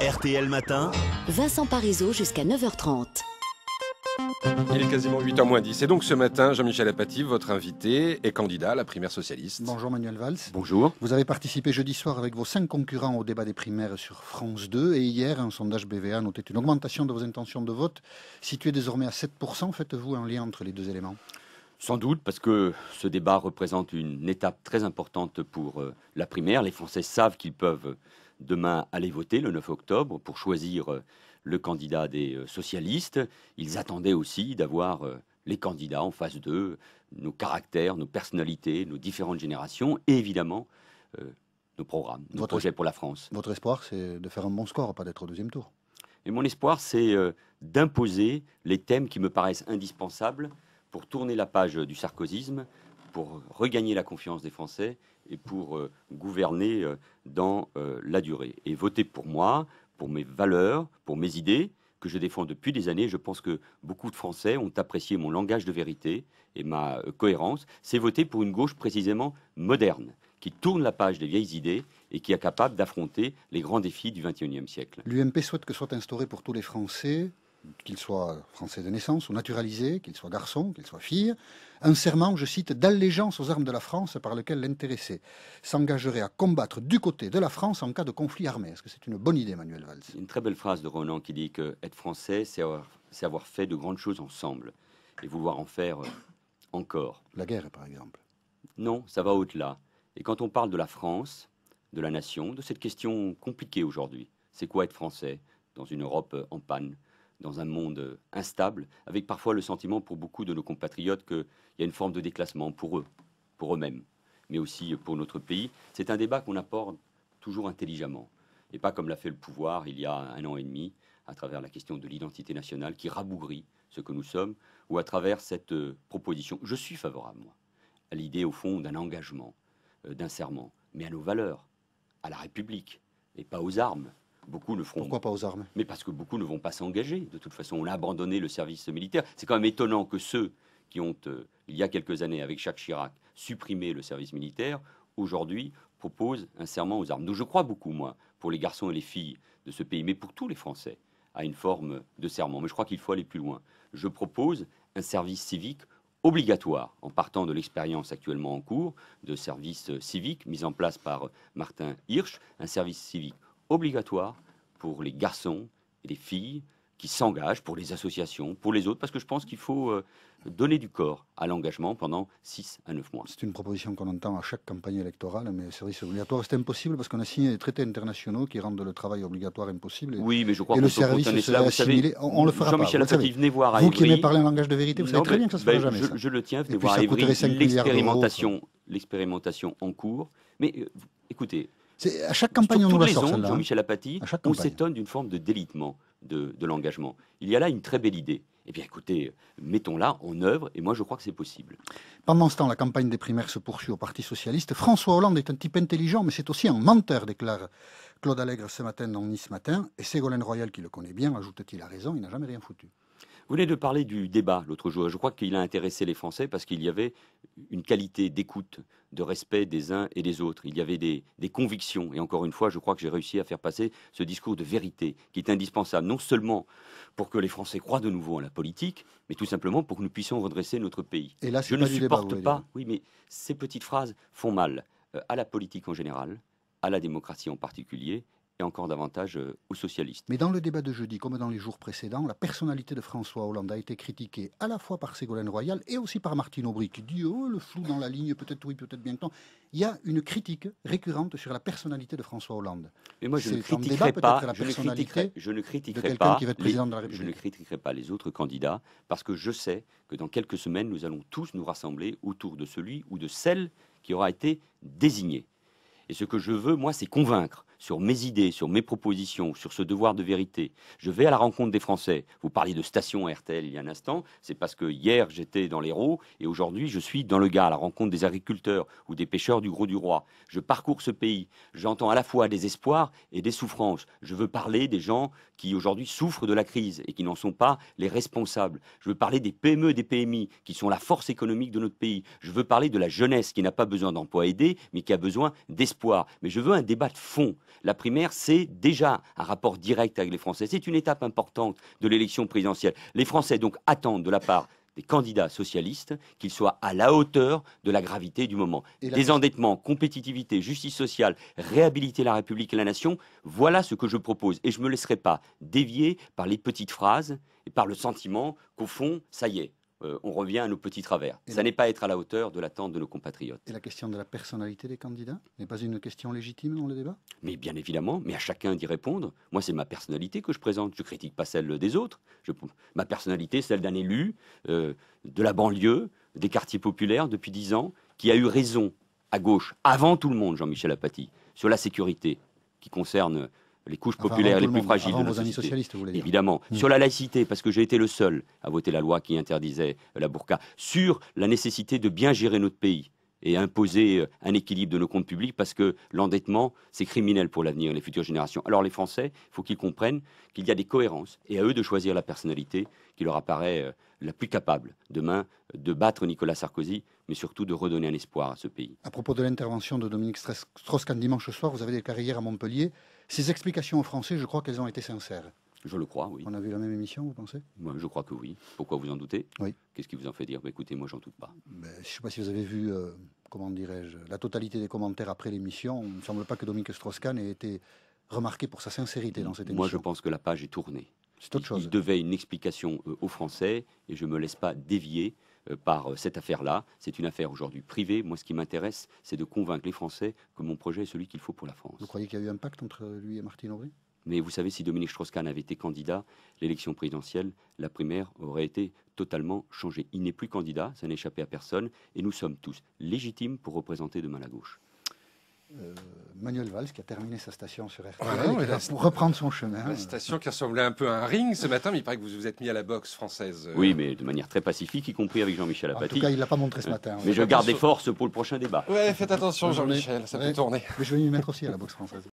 RTL Matin. Vincent Parisot jusqu'à 9h30. Il est quasiment 8h moins 10. Et donc ce matin, Jean-Michel Apathy, votre invité, est candidat à la primaire socialiste. Bonjour Manuel Valls. Bonjour. Vous avez participé jeudi soir avec vos cinq concurrents au débat des primaires sur France 2. Et hier, un sondage BVA notait une augmentation de vos intentions de vote, située désormais à 7%. Faites-vous un lien entre les deux éléments sans doute, parce que ce débat représente une étape très importante pour euh, la primaire. Les Français savent qu'ils peuvent euh, demain aller voter le 9 octobre pour choisir euh, le candidat des socialistes. Ils attendaient aussi d'avoir les candidats en face d'eux, nos caractères, nos personnalités, nos différentes générations et évidemment nos programmes, nos votre projets pour la France. Votre espoir, c'est de faire un bon score, pas d'être au deuxième tour. Et mon espoir, c'est d'imposer les thèmes qui me paraissent indispensables pour tourner la page du sarkozisme, pour regagner la confiance des Français et pour euh, gouverner euh, dans euh, la durée. Et voter pour moi, pour mes valeurs, pour mes idées que je défends depuis des années. Je pense que beaucoup de Français ont apprécié mon langage de vérité et ma cohérence. C'est voter pour une gauche précisément moderne, qui tourne la page des vieilles idées et qui est capable d'affronter les grands défis du XXIe siècle. L'UMP souhaite que soit instauré pour tous les Français Qu'ils soient français de naissance ou naturalisé, qu'il soit garçon, qu'ils soient fille, un serment, je cite, d'allégeance aux armes de la France par lequel l'intéressé s'engagerait à combattre du côté de la France en cas de conflit armé. Est-ce que c'est une bonne idée, Manuel Valls Une très belle phrase de Ronan qui dit que être français, c'est avoir, fait de grandes choses ensemble et vouloir en faire euh, encore. La guerre, par exemple. Non, ça va au-delà. Et quand on parle de la France, de la nation, de cette question compliquée aujourd'hui, c'est quoi être français dans une Europe euh, en panne dans un monde instable, avec parfois le sentiment pour beaucoup de nos compatriotes qu'il y a une forme de déclassement pour eux, pour eux-mêmes, mais aussi pour notre pays. C'est un débat qu'on apporte toujours intelligemment, et pas comme l'a fait le pouvoir il y a un an et demi, à travers la question de l'identité nationale qui rabougrit ce que nous sommes, ou à travers cette euh, proposition. Je suis favorable, moi, à l'idée, au fond, d'un engagement, euh, d'un serment, mais à nos valeurs, à la République, et pas aux armes, beaucoup ne feront. Pourquoi pas aux armes Mais parce que beaucoup ne vont pas s'engager. De toute façon, on a abandonné le service militaire. C'est quand même étonnant que ceux qui ont, euh, il y a quelques années, avec Jacques Chirac, supprimé le service militaire, aujourd'hui proposent un serment aux armes. Donc je crois beaucoup, moi, pour les garçons et les filles de ce pays, mais pour tous les Français, à une forme de serment. Mais je crois qu'il faut aller plus loin. Je propose un service civique obligatoire, en partant de l'expérience actuellement en cours de service civique mis en place par Martin Hirsch, un service civique obligatoire pour les garçons et les filles qui s'engagent, pour les associations, pour les autres, parce que je pense qu'il faut euh, donner du corps à l'engagement pendant 6 à 9 mois. C'est une proposition qu'on entend à chaque campagne électorale, mais service obligatoire. C'est impossible parce qu'on a signé des traités internationaux qui rendent le travail obligatoire impossible. oui, mais je crois que le service on, le fera Jean-Michel voir Vous qui aimez parler un langage de vérité, vous savez très bien que ça se ben, fera jamais. Je, je, le tiens, venez et voir à L'expérimentation en cours. Mais euh, écoutez, c'est à chaque campagne, on hein. Jean-Michel Apathy, on s'étonne d'une forme de délitement de, l'engagement. Il y a là une très belle idée. Eh bien, écoutez, mettons-la en œuvre, et moi, je crois que c'est possible. Pendant ce temps, la campagne des primaires se poursuit au Parti socialiste. François Hollande est un type intelligent, mais c'est aussi un menteur, déclare Claude Allègre ce matin dans Nice Matin. Et Ségolène Royal, qui le connaît bien, ajoute-t-il à raison, il n'a jamais rien foutu. Vous venez de parler du débat l'autre jour. Je crois qu'il a intéressé les Français parce qu'il y avait une qualité d'écoute, de respect des uns et des autres. Il y avait des, convictions. Et encore une fois, je crois que j'ai réussi à faire passer ce discours de vérité qui est indispensable, non seulement pour que les Français croient de nouveau en la politique, mais tout simplement pour que nous puissions redresser notre pays. Et je ne supporte pas, oui, mais ces petites phrases font mal euh, à la politique en général, à la démocratie en particulier, encore davantage euh, aux socialistes. Mais dans le débat de jeudi, comme dans les jours précédents, la personnalité de François Hollande a été critiquée à la fois par Ségolène Royal et aussi par Martine Aubry, qui dit oh, le flou dans la ligne, peut-être oui, peut-être bientôt. Il y a une critique récurrente sur la personnalité de François Hollande. Mais moi, je ne critiquerai pas la personnalité ne qui les, Je ne critiquerai pas les autres candidats parce que je sais que dans quelques semaines, nous allons tous nous rassembler autour de celui ou de celle qui aura été désigné. Et ce que je veux, moi, c'est convaincre sur mes idées, sur mes propositions, sur ce devoir de vérité. Je vais à la rencontre des Français. Vous parliez de station RTL il y a un instant. C'est parce que hier, j'étais dans les l'Hérault et aujourd'hui, je suis dans le Gard, à la rencontre des agriculteurs ou des pêcheurs du Gros du Roi. Je parcours ce pays. J'entends à la fois des espoirs et des souffrances. Je veux parler des gens qui aujourd'hui souffrent de la crise et qui n'en sont pas les responsables. Je veux parler des PME, des PMI, qui sont la force économique de notre pays. Je veux parler de la jeunesse qui n'a pas besoin d'emploi aidé, mais qui a besoin d'espoir. Mais je veux un débat de fond. La primaire, c'est déjà un rapport direct avec les Français. C'est une étape importante de l'élection présidentielle. Les Français, donc, attendent de la part des candidats socialistes qu'ils soient à la hauteur de la gravité du moment. Désendettement, compétitivité, justice sociale, réhabiliter la République et la nation, voilà ce que je propose. Et je ne me laisserai pas dévier par les petites phrases et par le sentiment qu'au fond, ça y est, euh, on revient à nos petits travers. ça n'est pas être à la hauteur de l'attente de nos compatriotes. Et la question de la personnalité des candidats n'est pas une question légitime dans le débat Mais bien évidemment, mais à chacun d'y répondre. Moi, c'est ma personnalité que je présente. Je ne critique pas celle des autres. ma personnalité, celle d'un élu euh, de la banlieue, des quartiers populaires depuis dix ans, qui a eu raison à gauche, avant tout le monde, Jean-Michel Apathy, sur la sécurité qui concerne les couches populaires les plus fragiles de notre société. Évidemment. Hmm. Sur la laïcité, parce que j'ai été le seul à voter la loi qui interdisait euh, la burqa. Sur la nécessité de bien gérer notre pays et imposer euh, un équilibre de nos comptes publics parce que l'endettement, c'est criminel pour l'avenir les futures générations. Alors les Français, il faut qu'ils comprennent qu'il y a des cohérences et à eux de choisir la personnalité qui leur apparaît euh, la plus capable demain de battre Nicolas Sarkozy, mais surtout de redonner un espoir à ce pays. À propos de l'intervention de Dominique Strauss-Kahn dimanche soir, vous avez des carrières à Montpellier ces explications aux Français, je crois qu'elles ont été sincères. Je le crois, oui. On a vu la même émission, vous pensez Moi, Je crois que oui. Pourquoi vous en doutez Oui. Qu'est-ce qui vous en fait dire bah, Écoutez, moi, j'en doute pas. Ben, je ne sais pas si vous avez vu, euh, comment dirais-je, la totalité des commentaires après l'émission. Il ne semble pas que Dominique Strauss-Kahn ait été remarqué pour sa sincérité dans cette émission. Moi, je pense que la page est tournée. C'est autre chose. Il devait une explication euh, aux Français et je ne me laisse pas dévier euh, par euh, cette affaire-là. C'est une affaire aujourd'hui privée. Moi, ce qui m'intéresse, c'est de convaincre les Français que mon projet est celui qu'il faut pour la France. Vous croyez qu'il y a eu un pacte entre lui et Martin Aubry mais vous savez, si Dominique Strauss-Kahn avait été candidat, l'élection présidentielle, la primaire aurait été totalement changée. Il n'est plus candidat, ça n'échappait à personne, et nous sommes tous légitimes pour représenter demain la gauche. Euh, Manuel Valls qui a terminé sa station sur RTL ah, pour reprendre son chemin. La station qui ressemblait un peu à un ring ce matin, mais il paraît que vous vous êtes mis à la boxe française. Euh. Oui, mais de manière très pacifique, y compris avec Jean-Michel Apathy. En tout cas, il ne l'a pas montré ce euh, matin. Hein. Mais je garde des forces pour le prochain débat. Oui, faites attention Jean-Michel, ça peut tourner. Mais je vais lui mettre aussi à la boxe française.